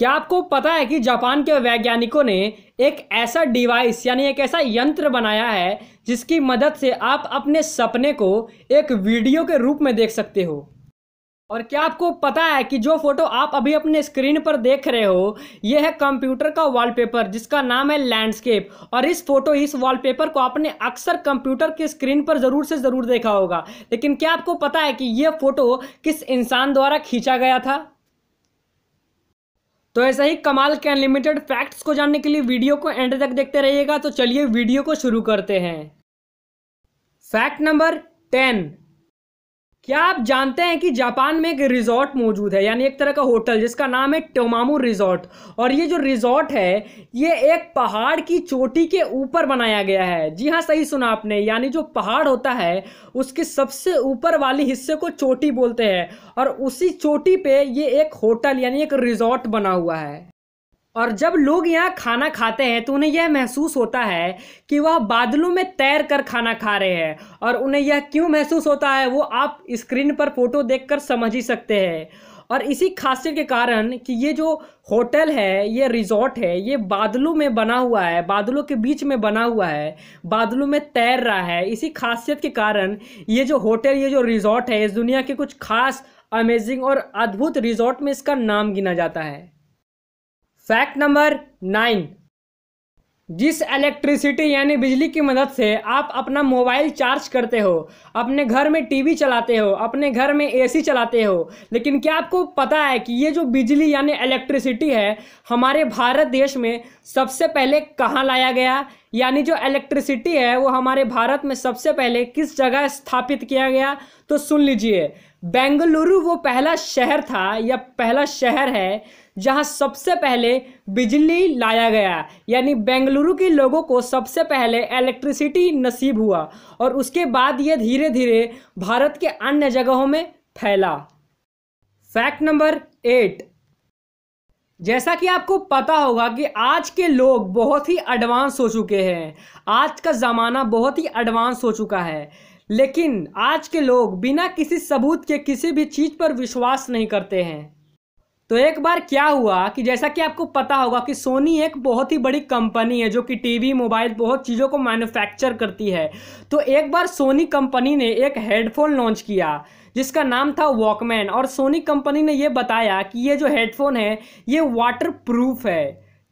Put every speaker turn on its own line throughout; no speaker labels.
क्या आपको पता है कि जापान के वैज्ञानिकों ने एक ऐसा डिवाइस यानी एक ऐसा यंत्र बनाया है जिसकी मदद से आप अपने सपने को एक वीडियो के रूप में देख सकते हो और क्या आपको पता है कि जो फोटो आप अभी अपने स्क्रीन पर देख रहे हो यह है कंप्यूटर का वॉलपेपर जिसका नाम है लैंडस्केप और इस फोटो इस वॉलपेपर को आपने अक्सर कंप्यूटर की स्क्रीन पर जरूर से जरूर देखा होगा लेकिन क्या आपको पता है कि यह फोटो किस इंसान द्वारा खींचा गया था तो ऐसा ही कमाल के अनलिमिटेड फैक्ट्स को जानने के लिए वीडियो को एंड तक देखते रहिएगा तो चलिए वीडियो को शुरू करते हैं फैक्ट नंबर टेन क्या आप जानते हैं कि जापान में एक रिजॉर्ट मौजूद है यानी एक तरह का होटल जिसका नाम है टोमामू रिजॉर्ट और ये जो रिजॉर्ट है ये एक पहाड़ की चोटी के ऊपर बनाया गया है जी हाँ सही सुना आपने यानी जो पहाड़ होता है उसके सबसे ऊपर वाले हिस्से को चोटी बोलते हैं और उसी चोटी पे ये एक होटल यानी एक रिजॉर्ट बना हुआ है और जब लोग यहाँ खाना खाते हैं तो उन्हें यह महसूस होता है कि वह बादलों में तैर कर खाना खा रहे हैं और उन्हें यह क्यों महसूस होता है वो आप स्क्रीन पर फोटो देखकर समझ ही सकते हैं और इसी खासियत के कारण कि ये जो होटल है ये रिजॉर्ट है ये बादलों में बना हुआ है बादलों के बीच में बना हुआ है बादलों में तैर रहा है इसी खासियत के कारण ये जो होटल ये जो रिजॉर्ट है इस दुनिया के कुछ खास अमेजिंग और अद्भुत रिजॉर्ट में इसका नाम गिना जाता है फैक्ट नंबर नाइन जिस इलेक्ट्रिसिटी यानी बिजली की मदद से आप अपना मोबाइल चार्ज करते हो अपने घर में टीवी चलाते हो अपने घर में एसी चलाते हो लेकिन क्या आपको पता है कि ये जो बिजली यानी इलेक्ट्रिसिटी है हमारे भारत देश में सबसे पहले कहाँ लाया गया यानी जो इलेक्ट्रिसिटी है वो हमारे भारत में सबसे पहले किस जगह स्थापित किया गया तो सुन लीजिए बेंगलुरु वो पहला शहर था या पहला शहर है जहां सबसे पहले बिजली लाया गया यानी बेंगलुरु के लोगों को सबसे पहले इलेक्ट्रिसिटी नसीब हुआ और उसके बाद ये धीरे धीरे भारत के अन्य जगहों में फैला फैक्ट नंबर एट जैसा कि आपको पता होगा कि आज के लोग बहुत ही एडवांस हो चुके हैं आज का ज़माना बहुत ही एडवांस हो चुका है लेकिन आज के लोग बिना किसी सबूत के किसी भी चीज़ पर विश्वास नहीं करते हैं तो एक बार क्या हुआ कि जैसा कि आपको पता होगा कि सोनी एक बहुत ही बड़ी कंपनी है जो कि टीवी मोबाइल बहुत चीज़ों को मैन्युफैक्चर करती है तो एक बार सोनी कंपनी ने एक हेडफोन लॉन्च किया जिसका नाम था वॉकमैन और सोनी कंपनी ने यह बताया कि ये जो हेडफोन है ये वाटर प्रूफ है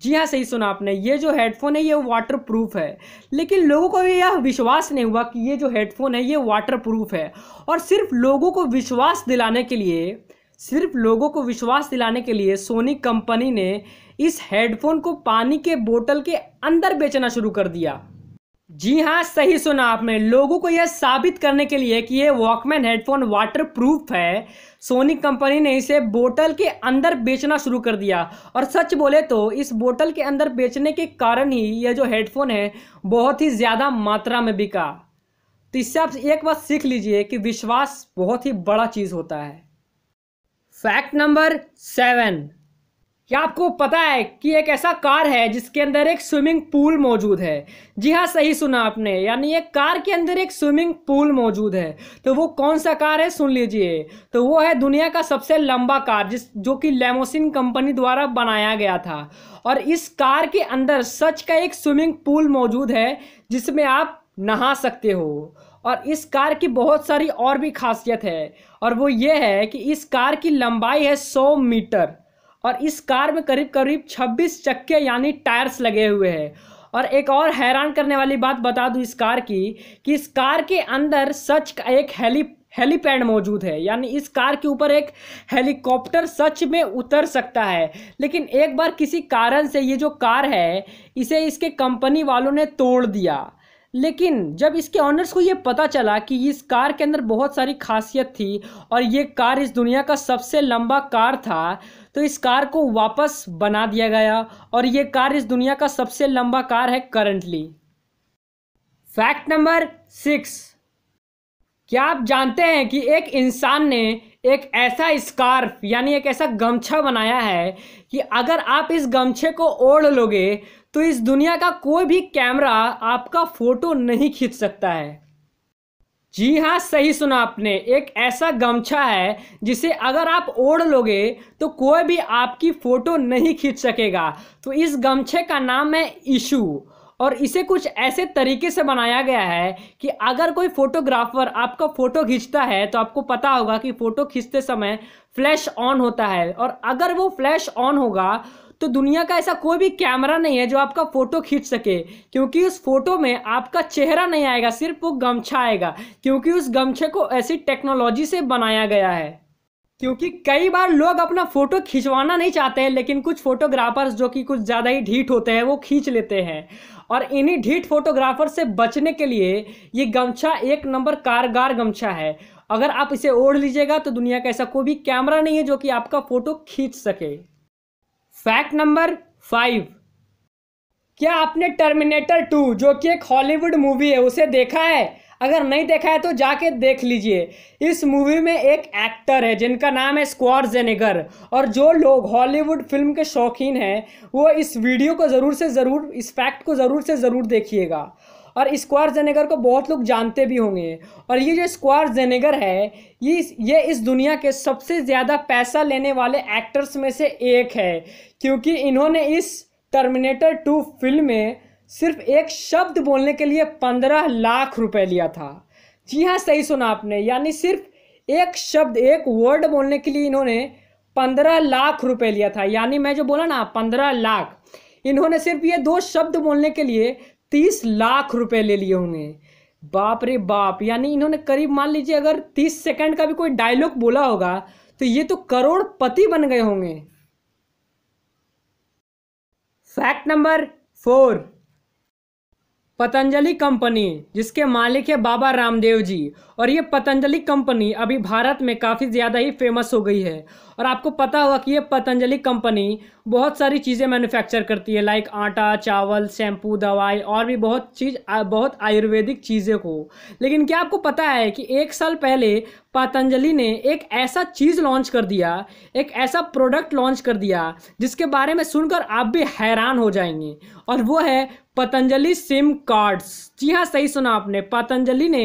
जी हाँ सही सुना आपने ये जो हेडफोन है ये वाटर प्रूफ है लेकिन लोगों को यह विश्वास नहीं हुआ कि ये जो हेडफोन है ये वाटर प्रूफ है और सिर्फ लोगों को विश्वास दिलाने के लिए सिर्फ लोगों को विश्वास दिलाने के लिए सोनी कंपनी ने इस हेडफोन को पानी के बोतल के अंदर बेचना शुरू कर दिया जी हाँ सही सुना आपने लोगों को यह साबित करने के लिए कि यह वॉकमैन हेडफोन वाटर प्रूफ है सोनी कंपनी ने इसे बोतल के अंदर बेचना शुरू कर दिया और सच बोले तो इस बोतल के अंदर बेचने के कारण ही यह जो हेडफोन है बहुत ही ज़्यादा मात्रा में बिका तो इससे आप एक बात सीख लीजिए कि विश्वास बहुत ही बड़ा चीज़ होता है फैक्ट नंबर सेवन क्या आपको पता है कि एक ऐसा कार है जिसके अंदर एक स्विमिंग पूल मौजूद है जी हाँ सही सुना आपने यानी एक कार के अंदर एक स्विमिंग पूल मौजूद है तो वो कौन सा कार है सुन लीजिए तो वो है दुनिया का सबसे लंबा कार जिस जो कि लेमोसिन कंपनी द्वारा बनाया गया था और इस कार के अंदर सच का एक स्विमिंग पूल मौजूद है जिसमें आप नहा सकते हो और इस कार की बहुत सारी और भी खासियत है और वो ये है कि इस कार की लंबाई है 100 मीटर और इस कार में करीब करीब 26 चक्के यानी टायर्स लगे हुए हैं और एक और हैरान करने वाली बात बता दूं इस कार की कि इस कार के अंदर सच का एक हेली हेलीपैड मौजूद है यानी इस कार के ऊपर एक हेलीकॉप्टर सच में उतर सकता है लेकिन एक बार किसी कारण से ये जो कार है इसे इसके कंपनी वालों ने तोड़ दिया लेकिन जब इसके ऑनर्स को ये पता चला कि इस कार के अंदर बहुत सारी खासियत थी और ये कार इस दुनिया का सबसे लंबा कार था तो इस कार को वापस बना दिया गया और ये कार इस दुनिया का सबसे लंबा कार है करंटली फैक्ट नंबर सिक्स क्या आप जानते हैं कि एक इंसान ने एक ऐसा स्कार्फ यानी एक ऐसा गमछा बनाया है कि अगर आप इस गमछे को ओढ़ लोगे तो इस दुनिया का कोई भी कैमरा आपका फोटो नहीं खींच सकता है जी हाँ सही सुना आपने एक ऐसा गमछा है जिसे अगर आप ओढ़ लोगे तो कोई भी आपकी फ़ोटो नहीं खींच सकेगा तो इस गमछे का नाम है इशू और इसे कुछ ऐसे तरीके से बनाया गया है कि अगर कोई फोटोग्राफर आपका फ़ोटो खींचता है तो आपको पता होगा कि फ़ोटो खींचते समय फ्लैश ऑन होता है और अगर वो फ्लैश ऑन होगा तो दुनिया का ऐसा कोई भी कैमरा नहीं है जो आपका फ़ोटो खींच सके क्योंकि उस फोटो में आपका चेहरा नहीं आएगा सिर्फ वो गमछा आएगा क्योंकि उस गमछे को ऐसी टेक्नोलॉजी से बनाया गया है क्योंकि कई बार लोग अपना फ़ोटो खिंचवाना नहीं चाहते हैं लेकिन कुछ फ़ोटोग्राफर्स जो कि कुछ ज़्यादा ही ढीठ होते हैं वो खींच लेते हैं और इन्हीं ढीठ फोटोग्राफर से बचने के लिए ये गमछा एक नंबर कारगर गमछा है अगर आप इसे ओढ़ लीजिएगा तो दुनिया का ऐसा कोई भी कैमरा नहीं है जो कि आपका फ़ोटो खींच सके फैक्ट नंबर फाइव क्या आपने टर्मिनेटर टू जो कि एक हॉलीवुड मूवी है उसे देखा है अगर नहीं देखा है तो जाके देख लीजिए इस मूवी में एक एक्टर है जिनका नाम है स्क्वार जेनेगर और जो लोग हॉलीवुड फिल्म के शौकीन हैं वो इस वीडियो को ज़रूर से ज़रूर इस फैक्ट को ज़रूर से ज़रूर देखिएगा और स्क्वायर जेनेगर को बहुत लोग जानते भी होंगे और ये जो स्क्वायर जेनेगर है ये ये इस दुनिया के सबसे ज़्यादा पैसा लेने वाले एक्टर्स में से एक है क्योंकि इन्होंने इस टर्मिनेटर टू फिल्म में सिर्फ एक शब्द बोलने के लिए पंद्रह लाख रुपए लिया था जी हाँ सही सुना आपने यानी सिर्फ एक शब्द एक वर्ड बोलने के लिए इन्होंने पंद्रह लाख रुपए लिया था यानी मैं जो बोला ना पंद्रह लाख इन्होंने सिर्फ ये दो शब्द बोलने के लिए तीस लाख रुपए ले लिए होंगे बाप रे बाप यानी इन्होंने करीब मान लीजिए अगर तीस सेकंड का भी कोई डायलॉग बोला होगा तो ये तो करोड़पति बन गए होंगे fact number four Patanjali company जिसके मालिक है बाबा रामदेव जी और ये पतंजलि कंपनी अभी भारत में काफ़ी ज़्यादा ही फेमस हो गई है और आपको पता होगा कि ये पतंजलि कंपनी बहुत सारी चीज़ें मैन्युफैक्चर करती है लाइक आटा चावल शैम्पू दवाई और भी बहुत चीज़ बहुत आयुर्वेदिक चीज़ें को लेकिन क्या आपको पता है कि एक साल पहले पतंजलि ने एक ऐसा चीज़ लॉन्च कर दिया एक ऐसा प्रोडक्ट लॉन्च कर दिया जिसके बारे में सुनकर आप भी हैरान हो जाएंगे और वो है पतंजलि सिम कार्ड्स जी हाँ सही सुना आपने पतंजलि ने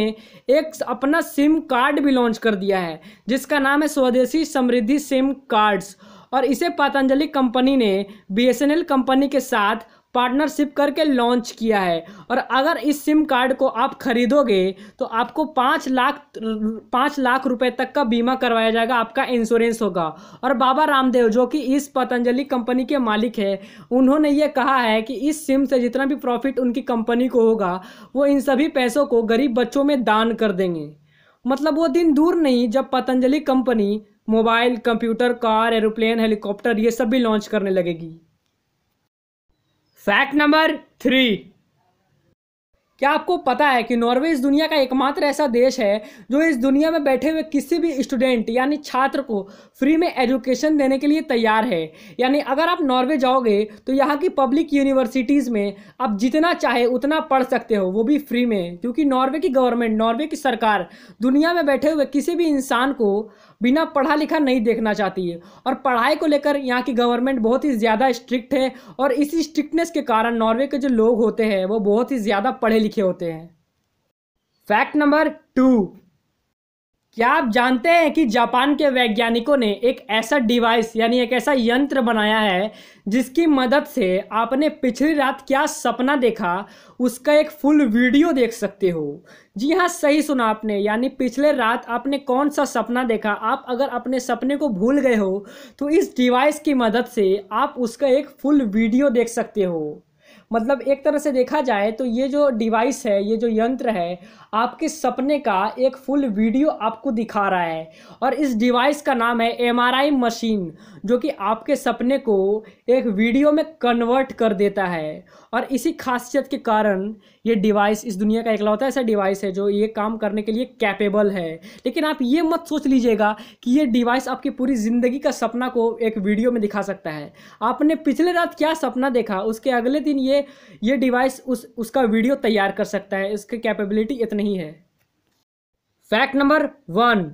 एक अपना सिम कार्ड भी लॉन्च कर दिया है जिसका नाम है स्वदेशी समृद्धि सिम कार्ड्स और इसे पतंजलि कंपनी ने बीएसएनएल कंपनी के साथ पार्टनरशिप करके लॉन्च किया है और अगर इस सिम कार्ड को आप खरीदोगे तो आपको पाँच लाख पाँच लाख रुपए तक का बीमा करवाया जाएगा आपका इंश्योरेंस होगा और बाबा रामदेव जो कि इस पतंजलि कंपनी के मालिक है उन्होंने ये कहा है कि इस सिम से जितना भी प्रॉफिट उनकी कंपनी को होगा वो इन सभी पैसों को गरीब बच्चों में दान कर देंगे मतलब वो दिन दूर नहीं जब Patanjali company mobile computer car aeroplane helicopter ये सब भी लॉन्च करने लगेगी फैक्ट नंबर थ्री क्या आपको पता है कि नॉर्वे इस दुनिया का एकमात्र ऐसा देश है जो इस दुनिया में बैठे हुए किसी भी स्टूडेंट यानी छात्र को फ्री में एजुकेशन देने के लिए तैयार है यानी अगर आप नॉर्वे जाओगे तो यहाँ की पब्लिक यूनिवर्सिटीज़ में आप जितना चाहे उतना पढ़ सकते हो वो भी फ्री में क्योंकि नॉर्वे की गवर्नमेंट नॉर्वे की सरकार दुनिया में बैठे हुए किसी भी इंसान को बिना पढ़ा लिखा नहीं देखना चाहती है और पढ़ाई को लेकर यहाँ की गवर्नमेंट बहुत ही ज़्यादा स्ट्रिक्ट है और इसी स्ट्रिक्टनेस के कारण नॉर्वे के जो लोग होते हैं वो बहुत ही ज़्यादा पढ़े लिखे होते हैं फैक्ट नंबर टू क्या आप जानते हैं कि जापान के वैज्ञानिकों ने एक ऐसा डिवाइस यानी एक ऐसा यंत्र बनाया है जिसकी मदद से आपने पिछली रात क्या सपना देखा उसका एक फुल वीडियो देख सकते हो जी हाँ सही सुना आपने यानी पिछले रात आपने कौन सा सपना देखा आप अगर अपने सपने को भूल गए हो तो इस डिवाइस की मदद से आप उसका एक फुल वीडियो देख सकते हो मतलब एक तरह से देखा जाए तो ये जो डिवाइस है ये जो यंत्र है आपके सपने का एक फुल वीडियो आपको दिखा रहा है और इस डिवाइस का नाम है एम मशीन जो कि आपके सपने को एक वीडियो में कन्वर्ट कर देता है और इसी खासियत के कारण ये डिवाइस इस दुनिया का इकलौता ऐसा डिवाइस है जो ये काम करने के लिए कैपेबल है लेकिन आप ये मत सोच लीजिएगा कि ये डिवाइस आपकी पूरी ज़िंदगी का सपना को एक वीडियो में दिखा सकता है आपने पिछले रात क्या सपना देखा उसके अगले दिन ये ये डिवाइस उस उसका वीडियो तैयार कर सकता है इसकी कैपेबिलिटी इतनी ही है फैक्ट नंबर वन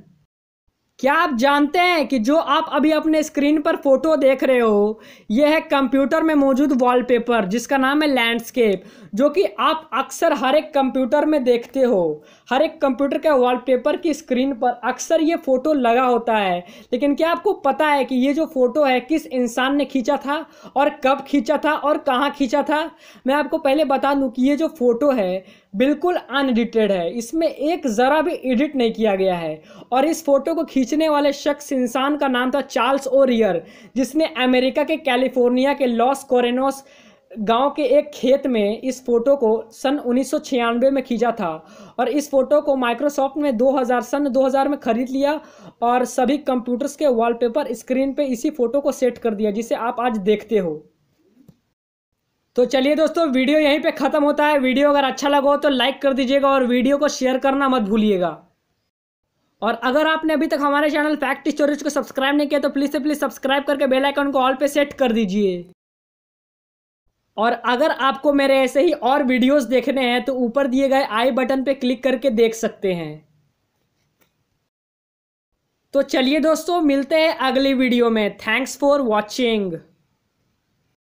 क्या आप जानते हैं कि जो आप अभी अपने स्क्रीन पर फोटो देख रहे हो यह है कंप्यूटर में मौजूद वॉलपेपर जिसका नाम है लैंडस्केप जो कि आप अक्सर हर एक कंप्यूटर में देखते हो हर एक कंप्यूटर के वॉलपेपर की स्क्रीन पर अक्सर ये फ़ोटो लगा होता है लेकिन क्या आपको पता है कि ये जो फ़ोटो है किस इंसान ने खींचा था और कब खींचा था और कहाँ खींचा था मैं आपको पहले बता दूँ कि ये जो फ़ोटो है बिल्कुल अनएडिटेड है इसमें एक ज़रा भी एडिट नहीं किया गया है और इस फोटो को खींच खींचने वाले शख्स इंसान का नाम था चार्ल्स ओरियर जिसने अमेरिका के कैलिफोर्निया के लॉस कोरेनोस गांव के एक खेत में इस फोटो को सन उन्नीस में खींचा था और इस फोटो को माइक्रोसॉफ्ट में 2000 सन 2000 में खरीद लिया और सभी कंप्यूटर्स के वॉलपेपर स्क्रीन पे इसी फोटो को सेट कर दिया जिसे आप आज देखते हो तो चलिए दोस्तों वीडियो यहीं पे ख़त्म होता है वीडियो अगर अच्छा लगा हो तो लाइक कर दीजिएगा और वीडियो को शेयर करना मत भूलिएगा और अगर आपने अभी तक हमारे चैनल फैक्ट स्टोरेज को सब्सक्राइब नहीं किया तो प्लीज़ से प्लीज़ सब्सक्राइब करके बेल आइकन को ऑल पे सेट कर दीजिए और अगर आपको मेरे ऐसे ही और वीडियोस देखने हैं तो ऊपर दिए गए आई बटन पे क्लिक करके देख सकते हैं तो चलिए दोस्तों मिलते हैं अगली वीडियो में थैंक्स फॉर वॉचिंग